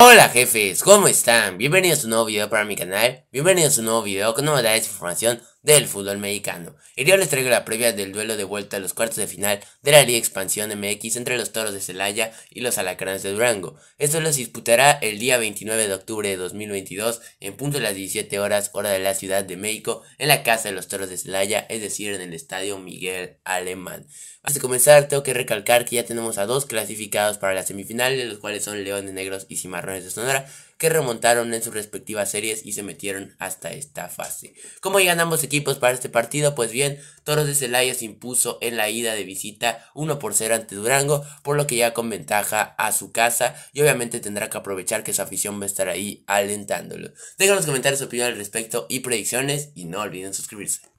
Hola jefes, ¿cómo están? Bienvenidos a un nuevo video para mi canal, bienvenidos a un nuevo video con novedades de información del fútbol mexicano. El día les traigo la previa del duelo de vuelta a los cuartos de final de la Liga Expansión MX entre los Toros de Celaya y los Alacranes de Durango. Esto los disputará el día 29 de octubre de 2022 en punto de las 17 horas hora de la Ciudad de México en la casa de los Toros de Celaya, es decir, en el Estadio Miguel Alemán. Antes de comenzar, tengo que recalcar que ya tenemos a dos clasificados para la semifinal, los cuales son Leones Negros y Cimarrones de Sonora, que remontaron en sus respectivas series y se metieron hasta esta fase. Como ya ganamos equipos para este partido, pues bien, Toros de Celaya se impuso en la ida de visita 1 por 0 ante Durango, por lo que ya con ventaja a su casa y obviamente tendrá que aprovechar que su afición va a estar ahí alentándolo. los comentarios su opinión al respecto y predicciones y no olviden suscribirse.